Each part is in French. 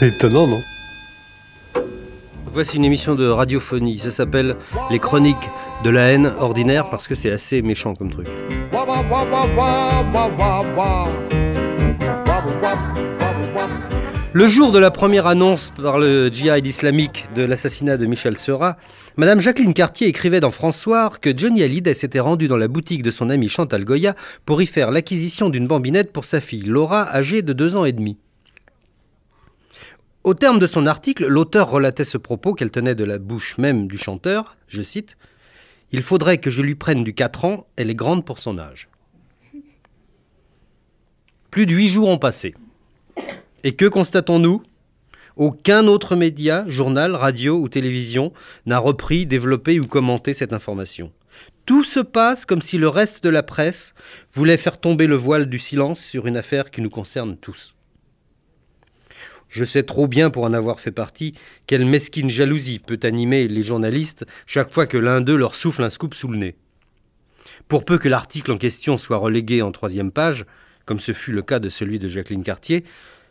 C'est étonnant, non Voici une émission de radiophonie. Ça s'appelle Les Chroniques de la haine ordinaire parce que c'est assez méchant comme truc. Le jour de la première annonce par le djihad islamique de l'assassinat de Michel Seurat, Madame Jacqueline Cartier écrivait dans François que Johnny Hallyday s'était rendu dans la boutique de son amie Chantal Goya pour y faire l'acquisition d'une bambinette pour sa fille Laura, âgée de deux ans et demi. Au terme de son article, l'auteur relatait ce propos qu'elle tenait de la bouche même du chanteur, je cite, Il faudrait que je lui prenne du 4 ans, elle est grande pour son âge. Plus de huit jours ont passé. Et que constatons-nous Aucun autre média, journal, radio ou télévision n'a repris, développé ou commenté cette information. Tout se passe comme si le reste de la presse voulait faire tomber le voile du silence sur une affaire qui nous concerne tous. Je sais trop bien, pour en avoir fait partie, quelle mesquine jalousie peut animer les journalistes chaque fois que l'un d'eux leur souffle un scoop sous le nez. Pour peu que l'article en question soit relégué en troisième page, comme ce fut le cas de celui de Jacqueline Cartier,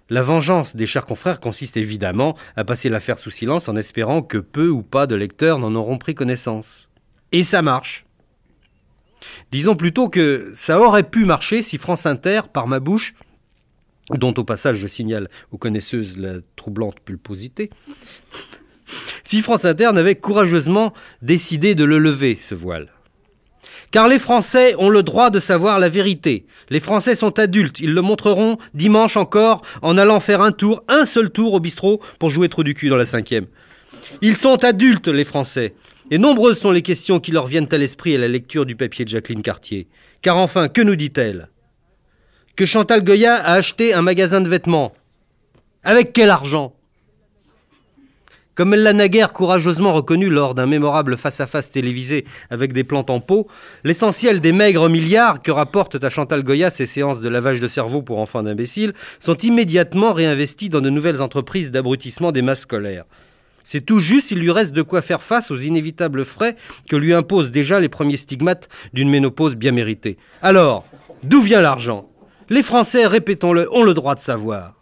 la vengeance des chers confrères consiste évidemment à passer l'affaire sous silence en espérant que peu ou pas de lecteurs n'en auront pris connaissance. Et ça marche. Disons plutôt que ça aurait pu marcher si France Inter, par ma bouche, dont au passage je signale aux connaisseuses la troublante pulposité, si France Inter avait courageusement décidé de le lever, ce voile. Car les Français ont le droit de savoir la vérité. Les Français sont adultes, ils le montreront dimanche encore en allant faire un tour, un seul tour au bistrot pour jouer trop du cul dans la cinquième. Ils sont adultes, les Français. Et nombreuses sont les questions qui leur viennent à l'esprit à la lecture du papier de Jacqueline Cartier. Car enfin, que nous dit-elle que Chantal Goya a acheté un magasin de vêtements. Avec quel argent comme elle l'a naguère courageusement reconnu lors d'un mémorable face-à-face télévisé avec des plantes en pot, l'essentiel des maigres milliards que rapportent à Chantal Goya ces séances de lavage de cerveau pour enfants d'imbéciles sont immédiatement réinvestis dans de nouvelles entreprises d'abrutissement des masses scolaires. C'est tout juste, il lui reste de quoi faire face aux inévitables frais que lui imposent déjà les premiers stigmates d'une ménopause bien méritée. Alors, d'où vient l'argent les Français, répétons-le, ont le droit de savoir.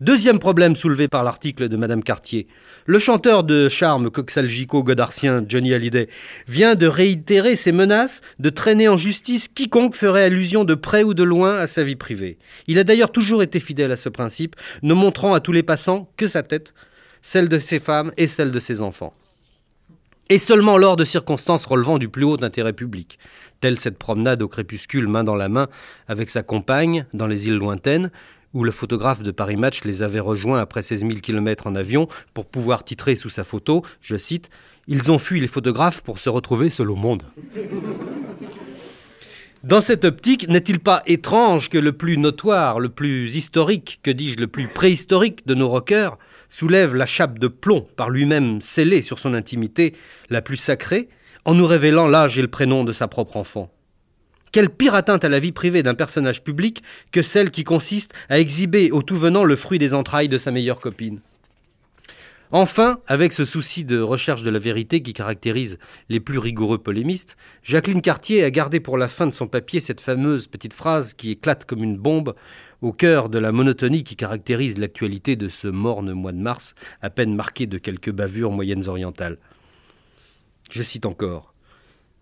Deuxième problème soulevé par l'article de Madame Cartier. Le chanteur de charme coxalgico godartien Johnny Hallyday vient de réitérer ses menaces de traîner en justice quiconque ferait allusion de près ou de loin à sa vie privée. Il a d'ailleurs toujours été fidèle à ce principe, ne montrant à tous les passants que sa tête, celle de ses femmes et celle de ses enfants et seulement lors de circonstances relevant du plus haut intérêt public, telle cette promenade au crépuscule main dans la main avec sa compagne dans les îles lointaines, où le photographe de Paris Match les avait rejoints après 16 000 km en avion pour pouvoir titrer sous sa photo, je cite, Ils ont fui les photographes pour se retrouver seuls au monde. Dans cette optique, n'est-il pas étrange que le plus notoire, le plus historique, que dis-je, le plus préhistorique de nos rockers, soulève la chape de plomb par lui-même scellée sur son intimité la plus sacrée, en nous révélant l'âge et le prénom de sa propre enfant. Quelle pire atteinte à la vie privée d'un personnage public que celle qui consiste à exhiber au tout venant le fruit des entrailles de sa meilleure copine. Enfin, avec ce souci de recherche de la vérité qui caractérise les plus rigoureux polémistes, Jacqueline Cartier a gardé pour la fin de son papier cette fameuse petite phrase qui éclate comme une bombe au cœur de la monotonie qui caractérise l'actualité de ce morne mois de mars, à peine marqué de quelques bavures moyennes orientales. Je cite encore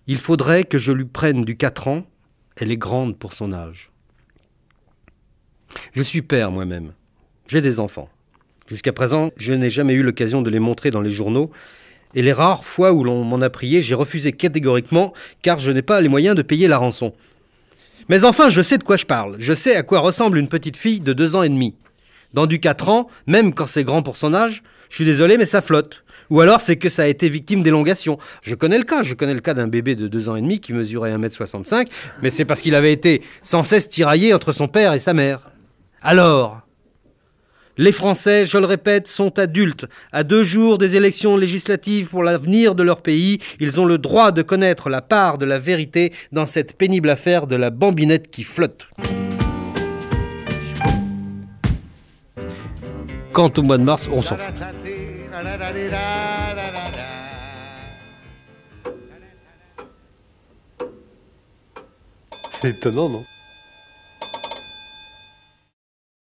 Il faudrait que je lui prenne du 4 ans, elle est grande pour son âge. Je suis père moi-même, j'ai des enfants. Jusqu'à présent, je n'ai jamais eu l'occasion de les montrer dans les journaux, et les rares fois où l'on m'en a prié, j'ai refusé catégoriquement, car je n'ai pas les moyens de payer la rançon. Mais enfin, je sais de quoi je parle, je sais à quoi ressemble une petite fille de deux ans et demi. Dans du 4 ans, même quand c'est grand pour son âge, je suis désolé, mais ça flotte. Ou alors c'est que ça a été victime d'élongation. Je connais le cas, je connais le cas d'un bébé de 2 ans et demi qui mesurait 1m65, mais c'est parce qu'il avait été sans cesse tiraillé entre son père et sa mère. Alors, les Français, je le répète, sont adultes. À deux jours des élections législatives pour l'avenir de leur pays, ils ont le droit de connaître la part de la vérité dans cette pénible affaire de la bambinette qui flotte. Quant au mois de mars, on s'en C'est étonnant, non